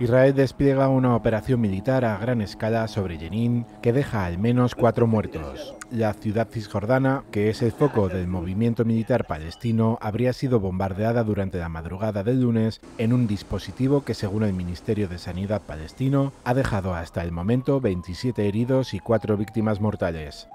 Israel despliega una operación militar a gran escala sobre Jenin que deja al menos cuatro muertos. La ciudad cisjordana, que es el foco del movimiento militar palestino, habría sido bombardeada durante la madrugada del lunes en un dispositivo que, según el Ministerio de Sanidad palestino, ha dejado hasta el momento 27 heridos y cuatro víctimas mortales.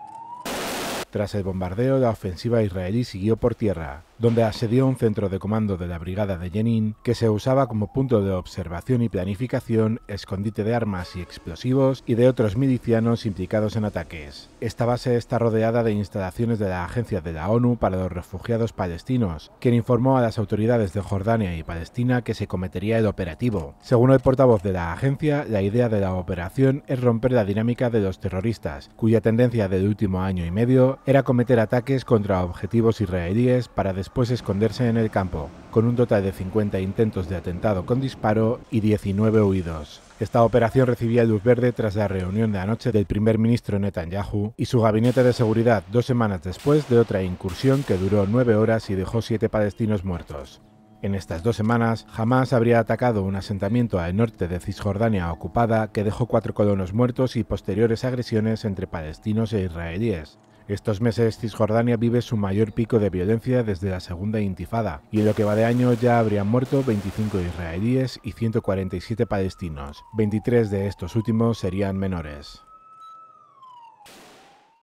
Tras el bombardeo, la ofensiva israelí siguió por tierra donde asedió un centro de comando de la brigada de Jenin que se usaba como punto de observación y planificación, escondite de armas y explosivos y de otros milicianos implicados en ataques. Esta base está rodeada de instalaciones de la Agencia de la ONU para los Refugiados Palestinos, quien informó a las autoridades de Jordania y Palestina que se cometería el operativo. Según el portavoz de la agencia, la idea de la operación es romper la dinámica de los terroristas, cuya tendencia del último año y medio era cometer ataques contra objetivos israelíes para después esconderse en el campo, con un total de 50 intentos de atentado con disparo y 19 huidos. Esta operación recibía luz verde tras la reunión de anoche del primer ministro Netanyahu y su gabinete de seguridad dos semanas después de otra incursión que duró nueve horas y dejó siete palestinos muertos. En estas dos semanas, jamás habría atacado un asentamiento al norte de Cisjordania ocupada que dejó cuatro colonos muertos y posteriores agresiones entre palestinos e israelíes. Estos meses Cisjordania vive su mayor pico de violencia desde la segunda intifada, y en lo que va de año ya habrían muerto 25 israelíes y 147 palestinos. 23 de estos últimos serían menores.